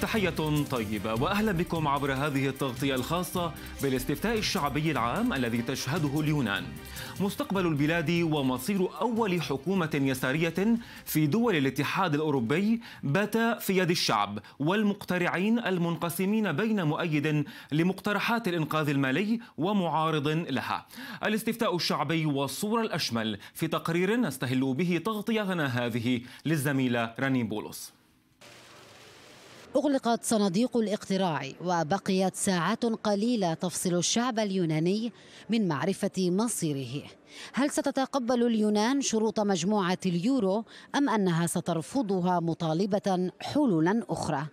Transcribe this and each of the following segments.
تحية طيبة وأهلا بكم عبر هذه التغطية الخاصة بالاستفتاء الشعبي العام الذي تشهده اليونان مستقبل البلاد ومصير أول حكومة يسارية في دول الاتحاد الأوروبي بات في يد الشعب والمقترعين المنقسمين بين مؤيد لمقترحات الإنقاذ المالي ومعارض لها الاستفتاء الشعبي والصورة الأشمل في تقرير نستهل به تغطيتنا هذه للزميلة رنين بولوس أغلقت صناديق الاقتراع وبقيت ساعات قليلة تفصل الشعب اليوناني من معرفة مصيره هل ستتقبل اليونان شروط مجموعة اليورو أم أنها سترفضها مطالبة حلولا أخرى؟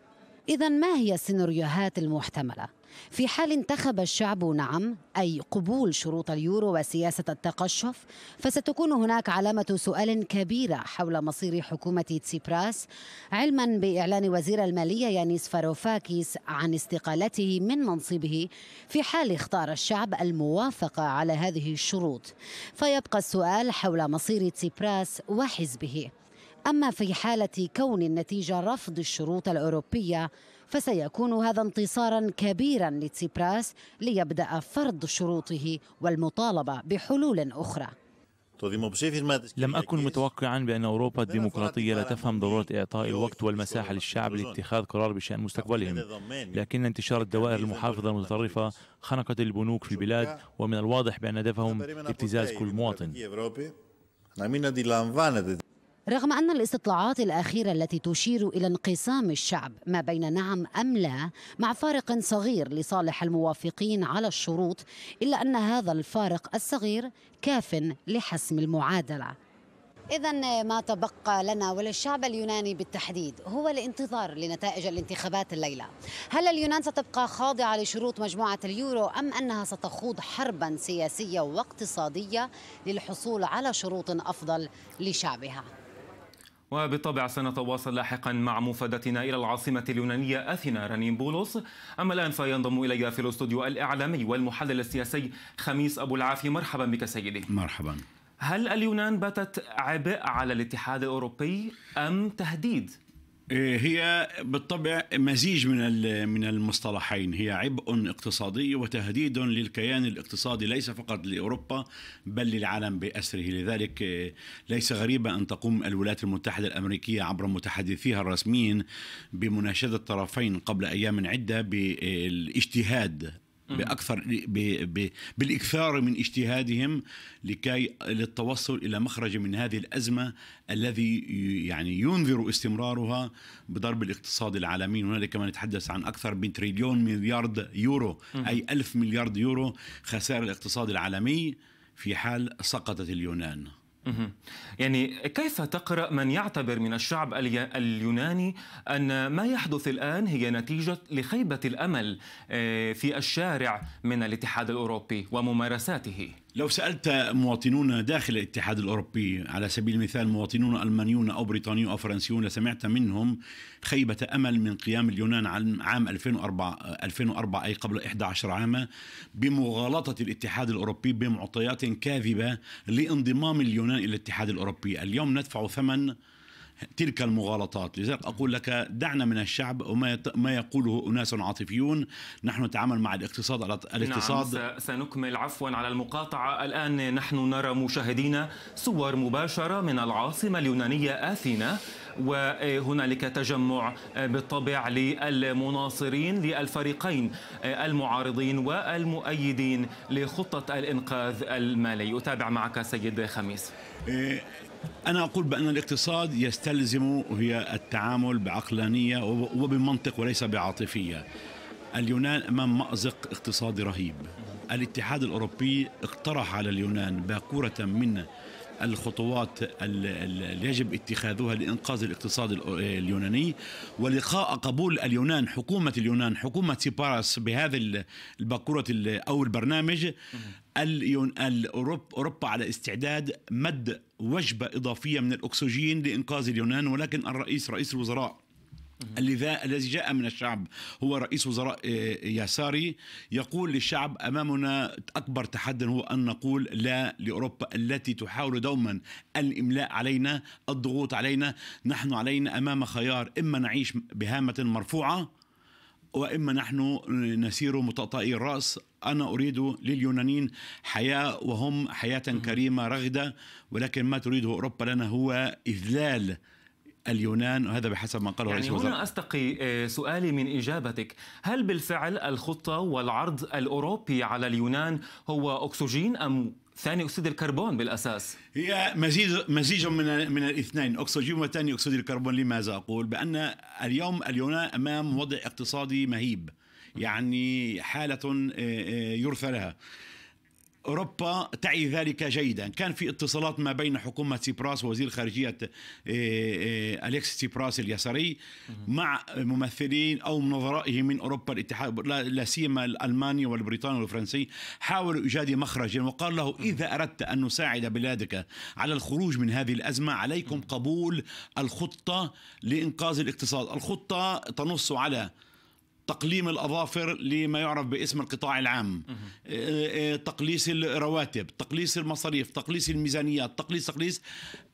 إذا ما هي السيناريوهات المحتملة؟ في حال انتخب الشعب نعم أي قبول شروط اليورو وسياسة التقشف فستكون هناك علامة سؤال كبيرة حول مصير حكومة تسيبراس علما بإعلان وزير المالية يانيس فاروفاكيس عن استقالته من منصبه في حال اختار الشعب الموافقة على هذه الشروط فيبقى السؤال حول مصير تسيبراس وحزبه أما في حالة كون النتيجة رفض الشروط الأوروبية فسيكون هذا انتصارا كبيرا لتسيبراس ليبدأ فرض شروطه والمطالبة بحلول أخرى لم أكن متوقعا بأن أوروبا الديمقراطية لا تفهم ضرورة إعطاء الوقت والمساحة للشعب لاتخاذ قرار بشأن مستقبلهم لكن انتشار الدوائر المحافظة المتطرفة خنقت البنوك في البلاد ومن الواضح بأن هدفهم ابتزاز كل مواطن رغم أن الاستطلاعات الأخيرة التي تشير إلى انقسام الشعب ما بين نعم أم لا مع فارق صغير لصالح الموافقين على الشروط إلا أن هذا الفارق الصغير كاف لحسم المعادلة إذا ما تبقى لنا وللشعب اليوناني بالتحديد هو الانتظار لنتائج الانتخابات الليلة هل اليونان ستبقى خاضعة لشروط مجموعة اليورو أم أنها ستخوض حربا سياسية واقتصادية للحصول على شروط أفضل لشعبها؟ وبالطبع سنتواصل لاحقا مع مفادتنا إلى العاصمة اليونانية أثينا رنين بولوس أما الآن فينضم إلي في الاستوديو الإعلامي والمحلل السياسي خميس أبو العافي مرحبا بك سيدي مرحبا هل اليونان باتت عبء على الاتحاد الأوروبي أم تهديد؟ إيه، هي بالطبع مزيج من من المصطلحين هي عبء اقتصادي وتهديد للكيان الاقتصادي ليس فقط لاوروبا بل للعالم باسره لذلك إيه، ليس غريبا ان تقوم الولايات المتحده الامريكيه عبر متحدثيها الرسميين بمناشده الطرفين قبل ايام عده بالاجتهاد باكثر بالاكثار من اجتهادهم لكي للتوصل الى مخرج من هذه الازمه الذي يعني ينذر استمرارها بضرب الاقتصاد العالمي هنالك ما نتحدث عن اكثر من تريليون مليار يورو اي ألف مليار يورو خسائر الاقتصاد العالمي في حال سقطت اليونان يعني كيف تقرأ من يعتبر من الشعب اليوناني أن ما يحدث الآن هي نتيجة لخيبة الأمل آه، في الشارع من الاتحاد الأوروبي وممارساته؟ لو سألت مواطنون داخل الاتحاد الأوروبي على سبيل المثال مواطنون ألمانيون أو بريطانيون أو فرنسيون لسمعت منهم خيبة أمل من قيام اليونان عام 2004, 2004 أي قبل 11 عاما بمغالطة الاتحاد الأوروبي بمعطيات كاذبة لانضمام اليونان إلى الاتحاد الأوروبي اليوم ندفع ثمن تلك المغالطات لذلك أقول لك دعنا من الشعب وما ما يقوله أناس عاطفيون نحن نتعامل مع الاقتصاد على نعم، الاقتصاد نعم سنكمل عفوا على المقاطعة الآن نحن نرى مشاهدينا صور مباشرة من العاصمة اليونانية آثينا وهنالك تجمع بالطبع للمناصرين للفريقين المعارضين والمؤيدين لخطة الإنقاذ المالي أتابع معك سيد خميس إيه، أنا أقول بأن الاقتصاد يستلزم هي التعامل بعقلانية وبمنطق وليس بعاطفية اليونان أمام مأزق اقتصادي رهيب الاتحاد الأوروبي اقترح على اليونان باكورة من الخطوات اللي يجب اتخاذها لإنقاذ الاقتصاد اليوناني ولقاء قبول اليونان حكومة اليونان حكومة سيباراس بهذا الباكورة أو البرنامج أوروبا على استعداد مد وجبة إضافية من الأكسجين لإنقاذ اليونان ولكن الرئيس رئيس الوزراء الذي الذي جاء من الشعب هو رئيس وزراء آه، يساري يقول للشعب امامنا اكبر تحدي هو ان نقول لا لاوروبا التي تحاول دوما الاملاء علينا الضغوط علينا نحن علينا امام خيار اما نعيش بهامه مرفوعه واما نحن نسير متطائي الراس انا اريد لليونانيين حياه وهم حياه كريمه رغده ولكن ما تريده اوروبا لنا هو اذلال اليونان وهذا بحسب ما قاله يعني رئيس هنا استقي آه، سؤالي من اجابتك، هل بالفعل الخطه والعرض الاوروبي على اليونان هو اكسجين ام ثاني اكسيد الكربون بالاساس هي مزيج مزيج من من الاثنين اكسجين وثاني اكسيد الكربون لماذا اقول بان اليوم اليونان امام وضع اقتصادي مهيب يعني حاله آه، آه، يرثى لها أوروبا تعي ذلك جيدا كان في اتصالات ما بين حكومة سيبراس ووزير خارجية آه، آه، أليكس سيبراس اليساري مع ممثلين أو نظرائه من أوروبا الاتحاد لا سيما الألماني والبريطاني والفرنسي حاولوا إيجاد مخرج وقال له إذا أردت أن نساعد بلادك على الخروج من هذه الأزمة عليكم قبول الخطة لإنقاذ الاقتصاد الخطة تنص على تقليم الأظافر لما يعرف باسم القطاع العام آه، آه، تقليص الرواتب تقليص المصاريف تقليص الميزانيات تقليص تقليص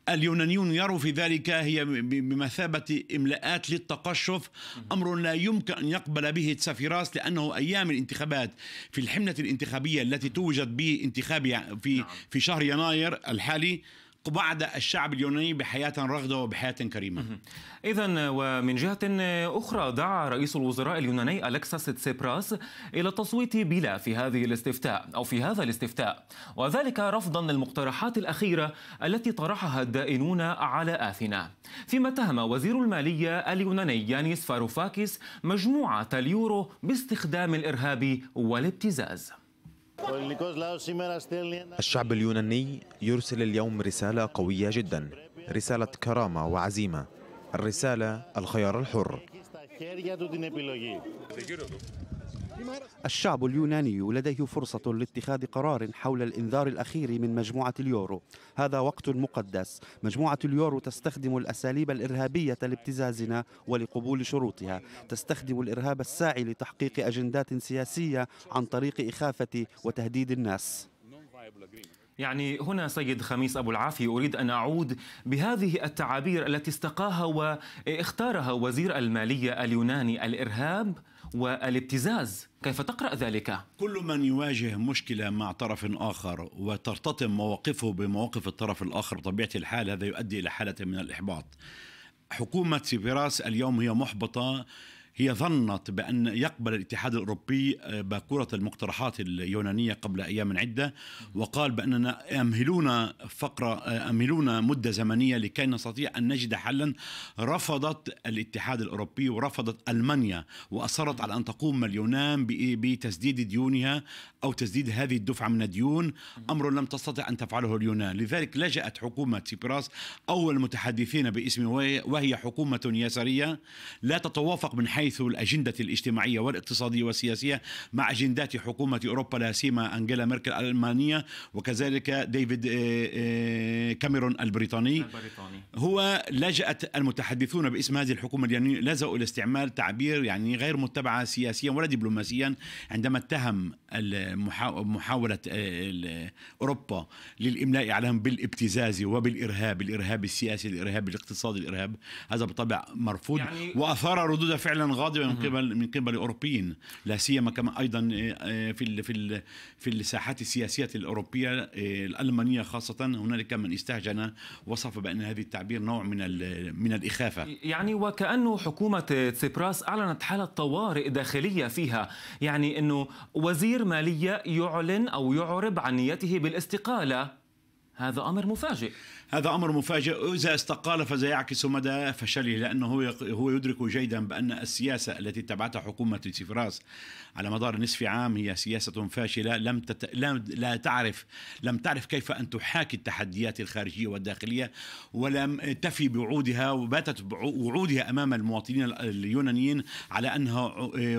اليونانيون يروا في ذلك هي بمثابة إملاءات للتقشف أمر لا يمكن أن يقبل به تسافيراس لأنه أيام الانتخابات في الحملة الانتخابية التي توجد بانتخابها في نعم. في شهر يناير الحالي بعد الشعب اليوناني بحياة رغدة وبحياة كريمة إذا ومن جهة أخرى دعا رئيس الوزراء اليوناني ألكساس تسيبراس إلى التصويت بلا في هذه الاستفتاء أو في هذا الاستفتاء وذلك رفضا للمقترحات الأخيرة التي طرحها الدائنون على أثينا فيما اتهم وزير المالية اليوناني يانيس فاروفاكيس مجموعة اليورو باستخدام الإرهاب والابتزاز الشعب اليوناني يرسل اليوم رسالة قوية جدا رسالة كرامة وعزيمة الرسالة الخيار الحر الشعب اليوناني لديه فرصة لاتخاذ قرار حول الإنذار الأخير من مجموعة اليورو هذا وقت مقدس مجموعة اليورو تستخدم الأساليب الإرهابية لابتزازنا ولقبول شروطها تستخدم الإرهاب الساعي لتحقيق أجندات سياسية عن طريق إخافة وتهديد الناس يعني هنا سيد خميس أبو العافي أريد أن أعود بهذه التعابير التي استقاها واختارها وزير المالية اليوناني الإرهاب والابتزاز كيف تقرأ ذلك؟ كل من يواجه مشكلة مع طرف آخر وترتطم مواقفه بمواقف الطرف الآخر بطبيعة الحال هذا يؤدي إلى حالة من الإحباط حكومة سيبراس اليوم هي محبطة هي ظنت بأن يقبل الاتحاد الأوروبي آه، باكورة المقترحات اليونانية قبل أيام عدة وقال بأننا أمهلون فقرة آه، أمهلون مدة زمنية لكي نستطيع أن نجد حلا رفضت الاتحاد الأوروبي ورفضت ألمانيا وأصرت على أن تقوم اليونان بتسديد ديونها أو تسديد هذه الدفعة من الديون أمر لم تستطع أن تفعله اليونان لذلك لجأت حكومة سيبراس أول المتحدثين باسم وهي حكومة يسارية لا تتوافق من حيث حيث الأجندة الاجتماعية والاقتصادية والسياسية مع أجندات حكومة أوروبا لا سيما أنجيلا ميركل الألمانية وكذلك ديفيد آه، آه، كاميرون البريطاني, البريطاني. هو لجأت المتحدثون باسم هذه الحكومة يعني لجأوا إلى استعمال تعبير يعني غير متبعة سياسيا ولا دبلوماسيا عندما اتهم محاولة آه، أوروبا للإملاء عليهم بالابتزاز وبالإرهاب الإرهاب السياسي الإرهاب الاقتصادي الإرهاب هذا بالطبع مرفوض يعني وأثار ردود فعلا غاضبه من قبل من قبل الاوروبيين لا سيما كما ايضا آه، آه، في في في الساحات السياسيه الاوروبيه آه، الالمانيه خاصه هنالك من استهجن وصف بان هذه التعبير نوع من من الاخافه يعني وكانه حكومه تسيبراس اعلنت حاله طوارئ داخليه فيها يعني انه وزير ماليه يعلن او يعرب عن نيته بالاستقاله هذا امر مفاجئ هذا أمر مفاجئ إذا استقال فسيعكس مدى فشله لأنه هو يدرك جيدا بأن السياسة التي اتبعتها حكومة سيفراس على مدار نصف عام هي سياسة فاشلة لم تت... لم... لا تعرف لم تعرف كيف أن تحاكي التحديات الخارجية والداخلية ولم تفي بوعودها وباتت وعودها أمام المواطنين اليونانيين على أنها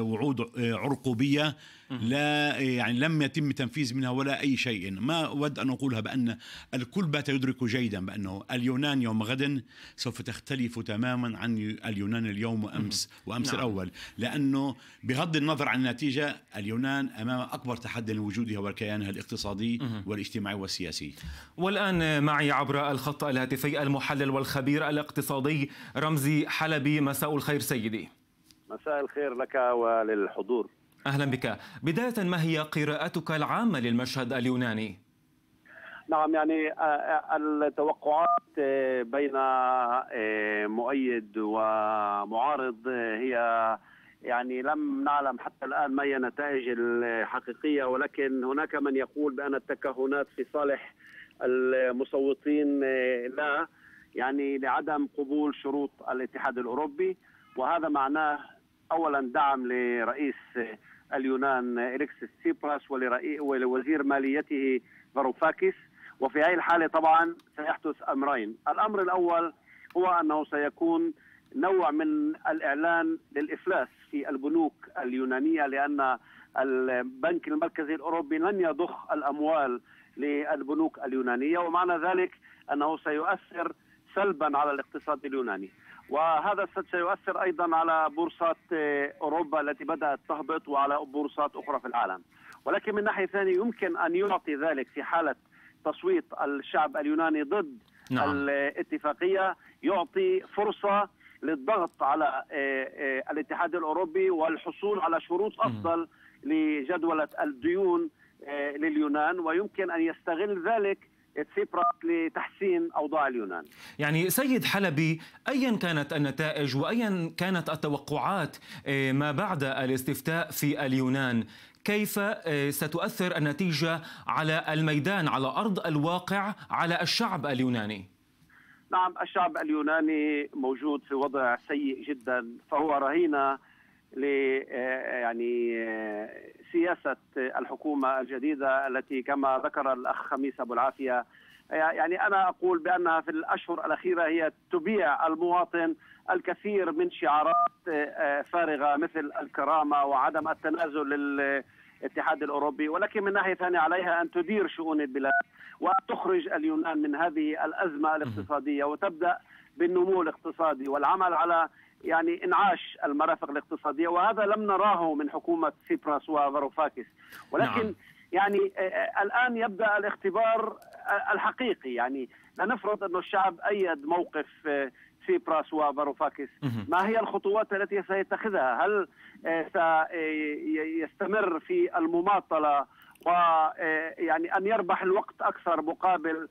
وعود عرقوبية لا يعني لم يتم تنفيذ منها ولا أي شيء ما أود أن أقولها بأن الكل بات يدرك جيدا جيدا بانه اليونان يوم غد سوف تختلف تماما عن اليونان اليوم وامس وامس نعم. الاول لانه بغض النظر عن النتيجه اليونان امام اكبر تحدي لوجودها وكيانها الاقتصادي والاجتماعي والسياسي والان معي عبر الخط الهاتفي المحلل والخبير الاقتصادي رمزي حلبي مساء الخير سيدي مساء الخير لك وللحضور اهلا بك بدايه ما هي قراءتك العامه للمشهد اليوناني نعم يعني آه، آه، التوقعات آه، بين مؤيد ومعارض هي يعني لم نعلم حتى الان ما هي النتائج الحقيقيه ولكن هناك من يقول بان التكهنات في صالح المصوتين لا يعني لعدم قبول شروط الاتحاد الاوروبي وهذا معناه اولا دعم لرئيس اليونان اليكسيس سيبراس ولوزير ماليته فاروفاكيس وفي هذه الحالة طبعا سيحدث أمرين الأمر الأول هو أنه سيكون نوع من الإعلان للإفلاس في البنوك اليونانية لأن البنك المركزي الأوروبي لن يضخ الأموال للبنوك اليونانية ومعنى ذلك أنه سيؤثر سلبا على الاقتصاد اليوناني وهذا سيؤثر ايضا على بورصات اوروبا التي بدات تهبط وعلى بورصات اخرى في العالم ولكن من ناحيه ثانيه يمكن ان يعطي ذلك في حاله تصويت الشعب اليوناني ضد نعم. الاتفاقيه يعطي فرصه للضغط على آه، آه، الاتحاد الاوروبي والحصول على شروط افضل لجدوله الديون آه، لليونان ويمكن ان يستغل ذلك لتحسين اوضاع اليونان. يعني سيد حلبي ايا كانت النتائج وايا كانت التوقعات ما بعد الاستفتاء في اليونان، كيف آه، ستؤثر النتيجة على الميدان على أرض الواقع على الشعب اليوناني؟ نعم الشعب اليوناني موجود في وضع سيء جدا فهو رهينه ل آه، يعني آه، سياسه الحكومه الجديده التي كما ذكر الاخ خميس ابو العافيه يعني أنا أقول بأنها في الأشهر الأخيرة هي تبيع المواطن الكثير من شعارات آه، آه، فارغة مثل الكرامة وعدم التنازل للاتحاد الأوروبي ولكن من ناحية ثانية عليها أن تدير شؤون البلاد وتخرج اليونان من هذه الأزمة الاقتصادية وتبدأ بالنمو الاقتصادي والعمل على يعني انعاش المرافق الاقتصاديه وهذا لم نراه من حكومه سيبراس وفاروفاكس ولكن نعم. يعني آه، الان يبدا الاختبار الحقيقي يعني لنفرض أن الشعب أيد موقف آه، سيبراس وفاروفاكس ما هي الخطوات التي سيتخذها هل آه، سيستمر في المماطلة ويعني آه، أن يربح الوقت أكثر مقابل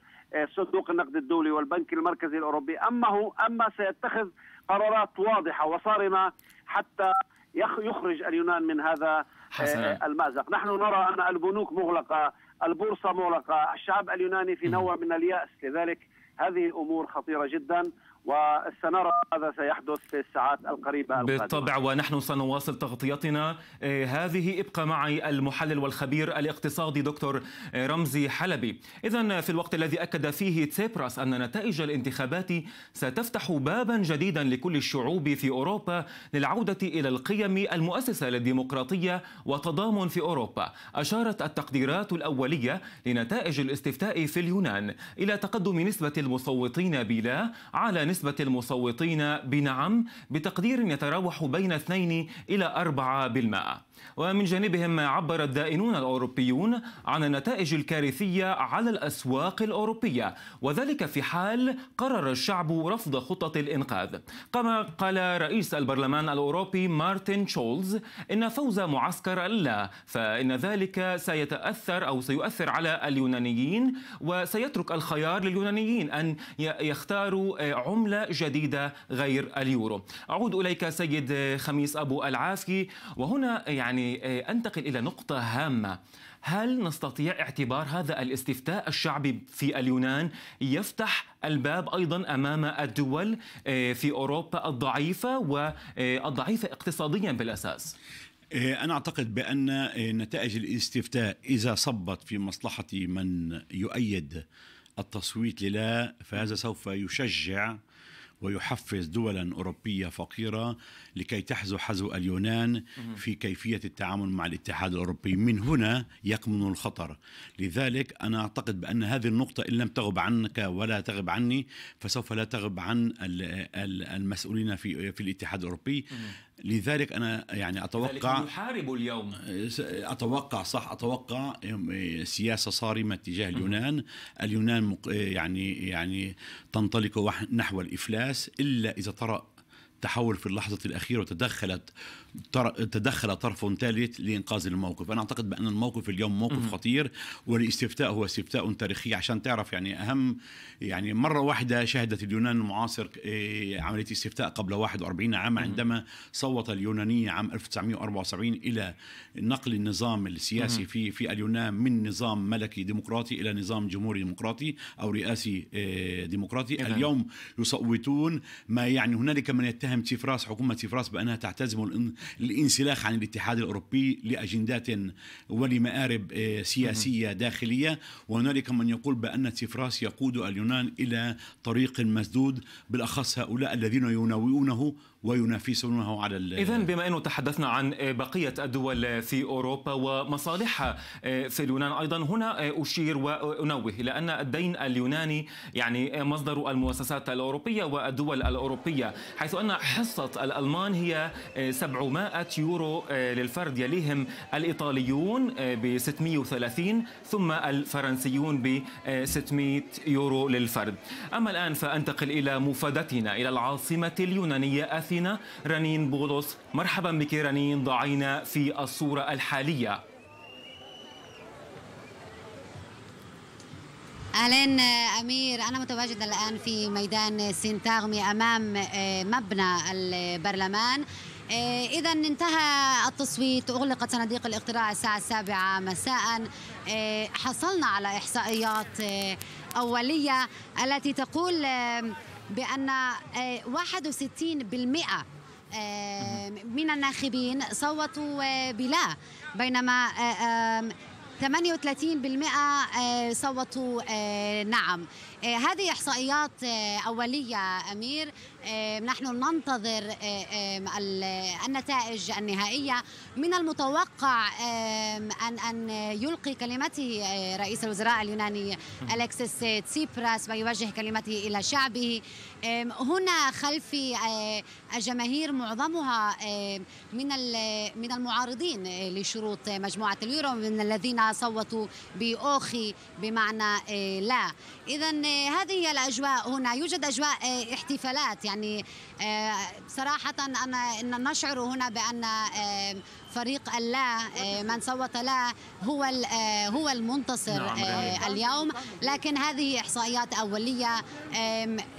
صندوق النقد الدولي والبنك المركزي الأوروبي أما هو أما سيتخذ قرارات واضحة وصارمة حتى يخرج اليونان من هذا حسنا. المأزق نحن نرى أن البنوك مغلقة البورصة مغلقة الشعب اليوناني في نوع من اليأس لذلك هذه أمور خطيرة جدا وسنرى ماذا سيحدث في الساعات القريبة القادمة بالطبع ونحن سنواصل تغطيتنا آه، هذه ابقى معي المحلل والخبير الاقتصادي دكتور آه، رمزي حلبي إذا في الوقت الذي أكد فيه تسيبراس أن نتائج الانتخابات ستفتح بابا جديدا لكل الشعوب في أوروبا للعودة إلى القيم المؤسسة للديمقراطية وتضامن في أوروبا أشارت التقديرات الأولية لنتائج الاستفتاء في اليونان إلى تقدم نسبة المصوتين بلا على نسبة نسبة المصوتين بنعم بتقدير يتراوح بين 2 إلى 4 بالمائة ومن جانبهم عبر الدائنون الأوروبيون عن النتائج الكارثية على الأسواق الأوروبية وذلك في حال قرر الشعب رفض خطه الإنقاذ كما قال رئيس البرلمان الأوروبي مارتن شولز إن فوز معسكر لا فإن ذلك سيتأثر أو سيؤثر على اليونانيين وسيترك الخيار لليونانيين أن يختاروا عملة جديدة غير اليورو أعود إليك سيد خميس أبو العافي وهنا يعني يعني آه، انتقل الى نقطه هامه هل نستطيع اعتبار هذا الاستفتاء الشعبي في اليونان يفتح الباب ايضا امام الدول آه، في اوروبا الضعيفه والضعيفه آه، اقتصاديا بالاساس أنا أعتقد بأن نتائج الاستفتاء إذا صبت في مصلحة من يؤيد التصويت للا فهذا سوف يشجع ويحفز دولا أوروبية فقيرة لكي تحزو حزو اليونان في كيفية التعامل مع الاتحاد الأوروبي من هنا يكمن الخطر لذلك أنا أعتقد بأن هذه النقطة إن لم تغب عنك ولا تغب عني فسوف لا تغب عن المسؤولين في, الاتحاد الأوروبي لذلك انا يعني اتوقع نحارب اليوم أه، اتوقع صح اتوقع إيه، سياسه صارمه تجاه اليونان، اليونان يعني يعني تنطلق نحو الافلاس الا اذا طرأ تحول في اللحظة الأخيرة وتدخلت تدخل طرف ثالث لإنقاذ الموقف أنا أعتقد بأن الموقف اليوم موقف خطير والاستفتاء هو استفتاء تاريخي عشان تعرف يعني أهم يعني مرة واحدة شهدت اليونان المعاصر إيه، عملية استفتاء قبل 41 عاما عندما صوت اليونانية عام 1974 إلى نقل النظام السياسي في في اليونان من نظام ملكي ديمقراطي إلى نظام جمهوري ديمقراطي أو رئاسي إيه، ديمقراطي اليوم يصوتون ما يعني هنالك من يتهم اتهم تيفراس حكومة تيفراس بأنها تعتزم الانسلاخ عن الاتحاد الأوروبي لأجندات ولمآرب آه، سياسية داخلية وهنالك من يقول بأن تيفراس يقود اليونان إلى طريق مسدود بالأخص هؤلاء الذين يناوئونه وينافسونه على إذا بما أنه تحدثنا عن آه، بقية الدول آه، في أوروبا ومصالحها آه، في اليونان أيضا هنا أشير وأنوه إلى أن الدين اليوناني يعني مصدر المؤسسات الأوروبية والدول الأوروبية حيث أن حصة الألمان هي 700 يورو للفرد يليهم الإيطاليون ب 630 ثم الفرنسيون ب 600 يورو للفرد أما الآن فأنتقل إلى مفادتنا إلى العاصمة اليونانية أثينا ضيفتنا رنين بولوس مرحبا بك رنين ضعينا في الصورة الحالية اهلا امير انا متواجد الان في ميدان سينتاغمي امام آه، مبنى البرلمان آه، إذا انتهى التصويت أغلقت صناديق الاقتراع الساعة السابعة مساء آه، حصلنا على إحصائيات أولية التي تقول بأن 61% آه، آه، من الناخبين صوتوا آه، بلا بينما 38% صوتوا نعم هذه إحصائيات أولية أمير آه، نحن ننتظر آه، النتائج النهائية من المتوقع أن أن يلقي كلمته آه، رئيس الوزراء اليوناني أليكسيس تسيبراس ويوجه كلمته إلى شعبه هنا خلف الجماهير معظمها من من المعارضين لشروط مجموعة اليورو من الذين صوتوا بأوخي بمعنى لا إذا هذه هي الأجواء هنا يوجد أجواء احتفالات يعني يعني آه، صراحة أنا إن نشعر هنا بأن آه، فريق اللا آه، من صوت له هو آه، هو المنتصر نعم. آه، اليوم لكن هذه إحصائيات أولية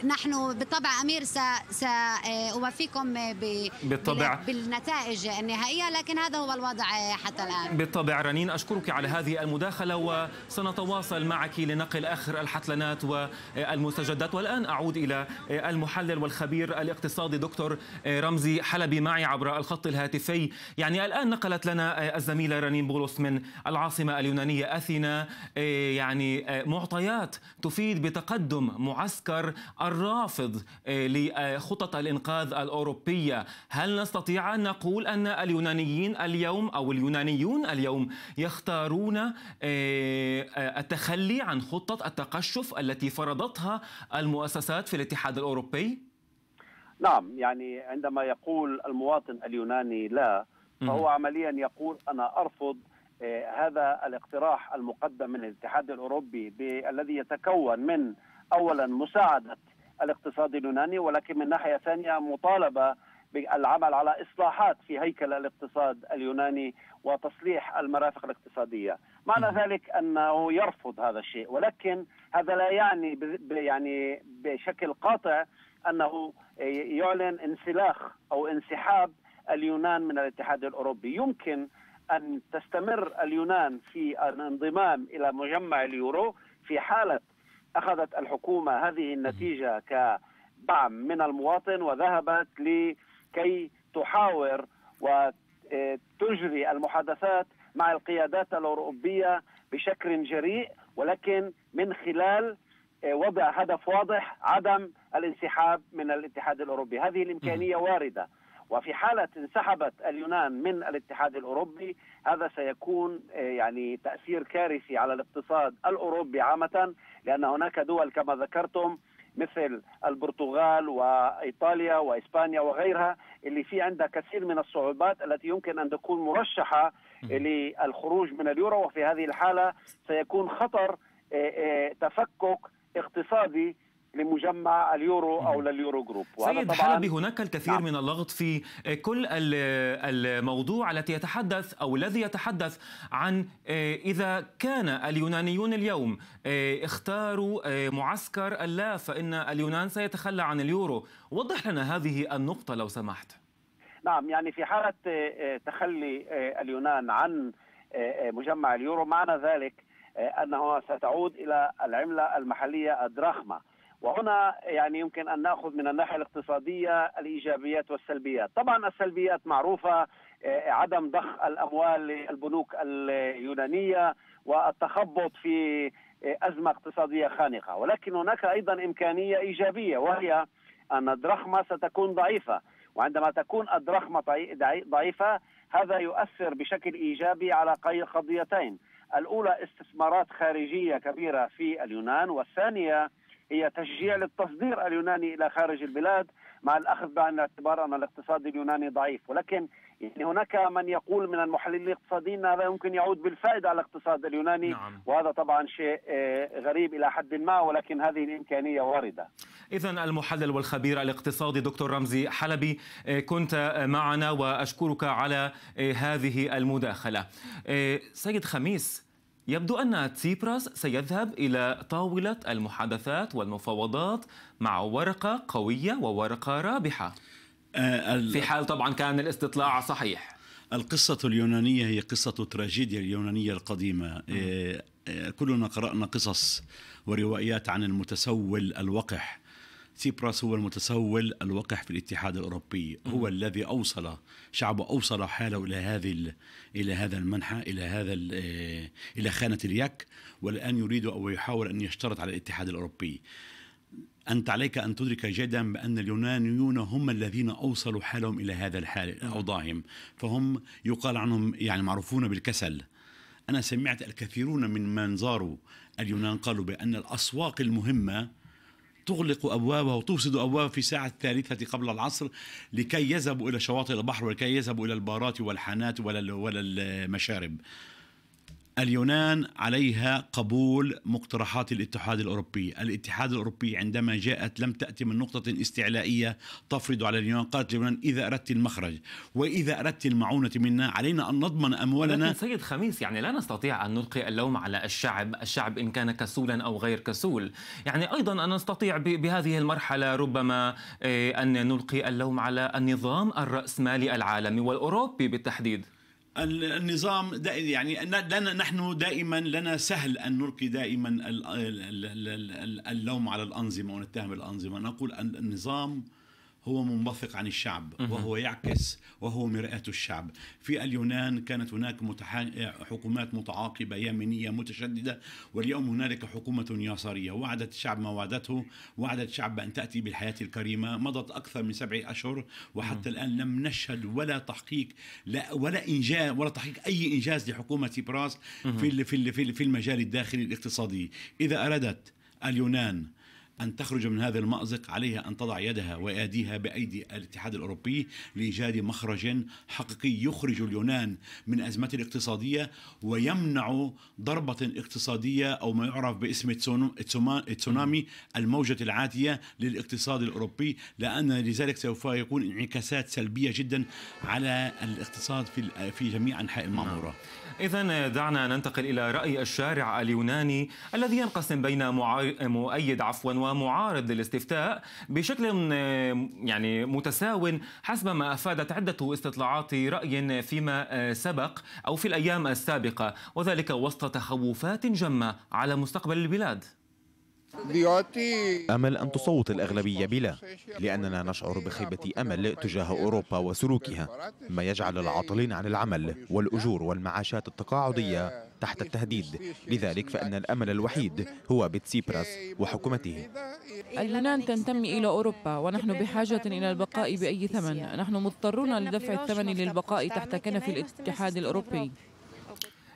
نحن بالطبع أمير ساوافيكم بالطبع بالنتائج النهائية لكن هذا هو الوضع حتى الآن بالطبع رنين أشكرك على هذه المداخلة وسنتواصل معك لنقل آخر الحتلانات والمستجدات والآن أعود إلى المحلل والخبير الاقتصادي دكتور رمزي حلبي معي عبر الخط الهاتفي يعني الآن الآن نقلت لنا آه، الزميلة رنين بولس من العاصمة اليونانية أثينا آه، يعني آه، معطيات تفيد بتقدم معسكر الرافض لخطط الإنقاذ الأوروبية هل نستطيع أن نقول أن اليونانيين اليوم أو اليونانيون اليوم يختارون التخلي عن خطة التقشف التي فرضتها المؤسسات في الاتحاد الأوروبي؟ نعم يعني عندما يقول المواطن اليوناني لا فهو عمليا يقول أنا أرفض آه، هذا الاقتراح المقدم من الاتحاد الأوروبي الذي يتكون من أولا مساعدة الاقتصاد اليوناني ولكن من ناحية ثانية مطالبة بالعمل على إصلاحات في هيكل الاقتصاد اليوناني وتصليح المرافق الاقتصادية معنى ذلك أنه يرفض هذا الشيء ولكن هذا لا يعني يعني بشكل قاطع أنه آه، يعلن انسلاخ أو انسحاب اليونان من الاتحاد الاوروبي يمكن ان تستمر اليونان في الانضمام الى مجمع اليورو في حاله اخذت الحكومه هذه النتيجه كدعم من المواطن وذهبت لكي تحاور وتجري آه، المحادثات مع القيادات الاوروبيه بشكل جريء ولكن من خلال آه، وضع هدف واضح عدم الانسحاب من الاتحاد الاوروبي، هذه الامكانيه وارده. وفي حالة انسحبت اليونان من الاتحاد الأوروبي هذا سيكون آه، يعني تأثير كارثي على الاقتصاد الأوروبي عامة لأن هناك دول كما ذكرتم مثل البرتغال وإيطاليا وإسبانيا وغيرها اللي في عندها كثير من الصعوبات التي يمكن أن تكون مرشحة للخروج من اليورو وفي هذه الحالة سيكون خطر آه، آه، تفكك اقتصادي لمجمع اليورو او لليورو جروب سيد حلبي هناك الكثير نعم. من اللغط في كل الموضوع التي يتحدث او الذي يتحدث عن آه، اذا كان اليونانيون اليوم آه، اختاروا آه، معسكر اللا فان اليونان سيتخلى عن اليورو وضح لنا هذه النقطه لو سمحت نعم يعني في حاله تخلي اليونان عن مجمع اليورو معنى ذلك انها ستعود الى العمله المحليه الدراخمه وهنا يعني يمكن ان ناخذ من الناحيه الاقتصاديه الايجابيات والسلبيات، طبعا السلبيات معروفه آه، عدم ضخ الاموال للبنوك اليونانيه والتخبط في آه، ازمه اقتصاديه خانقه، ولكن هناك ايضا امكانيه ايجابيه وهي ان الدرخمه ستكون ضعيفه، وعندما تكون الدرخمه ضعيفه هذا يؤثر بشكل ايجابي على قضيتين، الاولى استثمارات خارجيه كبيره في اليونان والثانيه هي تشجيع للتصدير اليوناني الى خارج البلاد مع الاخذ بعين الاعتبار ان الاقتصاد اليوناني ضعيف ولكن يعني هناك من يقول من المحللين الاقتصاديين هذا يمكن يعود بالفائده على الاقتصاد اليوناني نعم. وهذا طبعا شيء آه، غريب الى حد ما ولكن هذه الامكانيه وارده اذا المحلل والخبير الاقتصادي دكتور رمزي حلبي آه، كنت معنا واشكرك على آه، هذه المداخله سيد خميس يبدو أن تسيبراس سيذهب إلى طاولة المحادثات والمفاوضات مع ورقة قوية وورقة رابحة آه، في حال طبعا كان الاستطلاع صحيح القصة اليونانية هي قصة تراجيديا اليونانية القديمة آه، آه، كلنا قرأنا قصص وروايات عن المتسول الوقح سيبراس هو المتسول الوقح في الاتحاد الاوروبي هو الذي اوصل شعبه اوصل حاله الى هذه الى هذا المنحى الى هذا آه، الى خانه اليك والان يريد او يحاول ان يشترط على الاتحاد الاوروبي أنت عليك أن تدرك جيدا بأن اليونانيون هم الذين أوصلوا حالهم إلى هذا الحال أوضاعهم فهم يقال عنهم يعني معروفون بالكسل أنا سمعت الكثيرون من من زاروا اليونان قالوا بأن الأسواق المهمة تغلق أبوابها وتفسد أبوابها في ساعة الثالثة قبل العصر لكي يذهبوا إلى شواطئ البحر ولكي يذهبوا إلى البارات والحانات ولا ولا المشارب اليونان عليها قبول مقترحات الاتحاد الاوروبي، الاتحاد الاوروبي عندما جاءت لم تاتي من نقطه استعلائيه تفرض على اليونان، قالت اليونان اذا اردت المخرج واذا اردت المعونه منا علينا ان نضمن اموالنا لكن سيد خميس يعني لا نستطيع ان نلقي اللوم على الشعب، الشعب ان كان كسولا او غير كسول، يعني ايضا ان نستطيع بهذه المرحله ربما إيه، ان نلقي اللوم على النظام الراسمالي العالمي والاوروبي بالتحديد. النظام يعني لنا نحن دائما لنا سهل ان نلقي دائما اللوم على الانظمه ونتهم الانظمه نقول ان النظام هو منبثق عن الشعب وهو يعكس وهو مرآة الشعب في اليونان كانت هناك حكومات متعاقبة يمينية متشددة واليوم هنالك حكومة يسارية وعدت الشعب ما وعدته وعدت الشعب أن تأتي بالحياة الكريمة مضت أكثر من سبع أشهر وحتى الآن لم نشهد ولا تحقيق لا ولا إنجاز ولا تحقيق أي إنجاز لحكومة براس في في في المجال الداخلي الاقتصادي إذا أردت اليونان أن تخرج من هذا المأزق عليها أن تضع يدها وأيديها بأيدي الاتحاد الأوروبي لإيجاد مخرج حقيقي يخرج اليونان من أزمته الاقتصادية ويمنع ضربة اقتصادية أو ما يعرف باسم تسونامي الموجة العاتية للاقتصاد الأوروبي لأن لذلك سوف يكون انعكاسات سلبية جدا على الاقتصاد في في جميع أنحاء المعمورة نعم. إذا دعنا ننتقل إلى رأي الشارع اليوناني الذي ينقسم بين مؤيد عفوا ومعارض للاستفتاء بشكل يعني متساو حسب ما أفادت عدة استطلاعات رأي فيما سبق أو في الأيام السابقة وذلك وسط تخوفات جمة على مستقبل البلاد أمل أن تصوت الأغلبية بلا لأننا نشعر بخيبة أمل تجاه أوروبا وسلوكها ما يجعل العاطلين عن العمل والأجور والمعاشات التقاعدية تحت التهديد لذلك فإن الأمل الوحيد هو بتسيبراس وحكومته اليونان تنتمي إلى أوروبا ونحن بحاجة إلى البقاء بأي ثمن نحن مضطرون لدفع الثمن للبقاء تحت كنف الاتحاد الأوروبي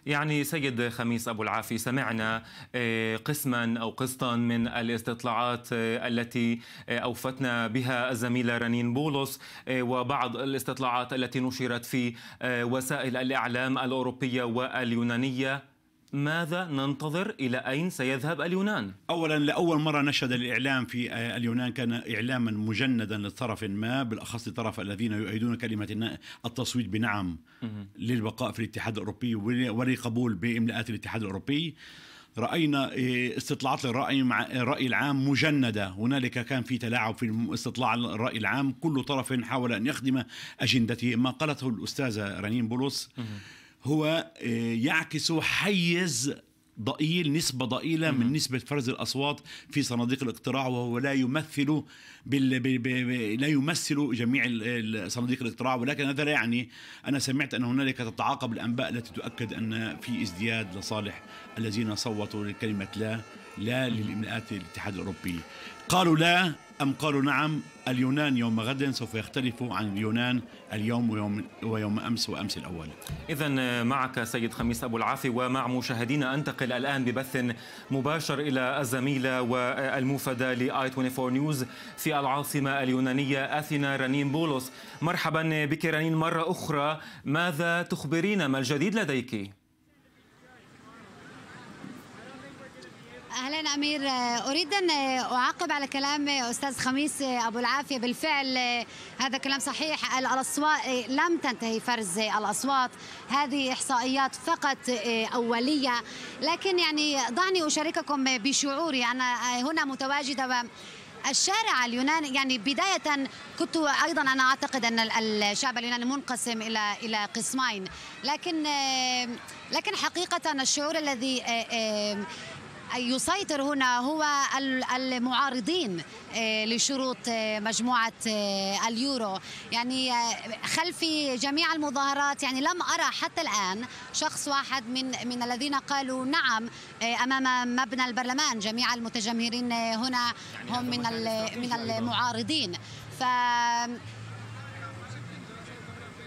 يعني سيد خميس أبو العافي سمعنا آه، قسما أو قسطا من الاستطلاعات آه، التي آه، أوفتنا بها الزميلة رنين بولس وبعض الاستطلاعات التي نشرت في وسائل الإعلام الأوروبية واليونانية ماذا ننتظر إلى أين سيذهب اليونان؟ أولا لأول مرة نشهد الإعلام في آه، اليونان كان إعلاما مجندا لطرف ما بالأخص الطرف الذين يؤيدون كلمة التصويت بنعم للبقاء في الاتحاد الأوروبي ولقبول بإملاءات الاتحاد الأوروبي راينا آه، استطلاعات الراي مع الراي العام مجنده هنالك كان في تلاعب في استطلاع الراي العام كل طرف حاول ان يخدم اجندته ما قالته الاستاذه رنين بولوس هو آه، يعكس حيز ضئيل نسبة ضئيلة من نسبة فرز الأصوات في صناديق الاقتراع وهو لا يمثل بال... ب... ب... لا يمثل جميع صناديق الاقتراع ولكن هذا لا يعني أنا سمعت أن هنالك تتعاقب الأنباء التي تؤكد أن في ازدياد لصالح الذين صوتوا لكلمة لا لا للإملاءات الاتحاد الأوروبي قالوا لا أم قالوا نعم اليونان يوم غد سوف يختلف عن اليونان اليوم ويوم, ويوم أمس وأمس الأول إذا معك سيد خميس أبو العافي ومع مشاهدينا أنتقل الآن ببث مباشر إلى الزميلة والمفدى لآي 24 نيوز في العاصمة اليونانية أثينا رنين بولوس مرحبا بك رنين مرة أخرى ماذا تخبرينا ما الجديد لديك؟ اهلا امير اريد ان اعقب على كلام استاذ خميس ابو العافيه بالفعل هذا كلام صحيح الاصوات لم تنتهي فرز الاصوات هذه احصائيات فقط اوليه لكن يعني دعني اشارككم بشعوري انا هنا متواجده الشارع اليوناني يعني بداية كنت أيضا أنا أعتقد أن الشعب اليوناني منقسم إلى إلى قسمين لكن لكن حقيقة الشعور الذي يسيطر هنا هو المعارضين آه، لشروط آه، مجموعة آه، اليورو يعني خلف جميع المظاهرات يعني لم أرى حتى الآن شخص واحد من من الذين قالوا نعم أمام مبنى البرلمان جميع المتجمهرين هنا يعني هم من من المعارضين ف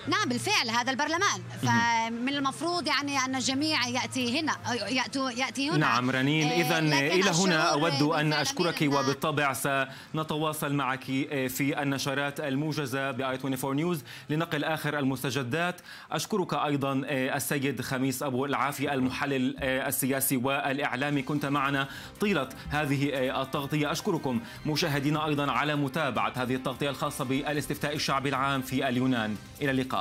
نعم بالفعل هذا البرلمان فمن المفروض يعني ان الجميع ياتي هنا ياتوا ياتي هنا نعم رنين آه، اذا الى هنا اود ان اشكرك وبالطبع نعم. سنتواصل معك آه، في النشرات الموجزه باي 24 نيوز لنقل اخر المستجدات اشكرك ايضا آه، السيد خميس ابو العافي المحلل السياسي والاعلامي كنت معنا طيله هذه التغطيه اشكركم مشاهدينا ايضا على متابعه هذه التغطيه الخاصه بالاستفتاء الشعبي العام في اليونان الى اللقاء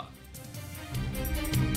thank you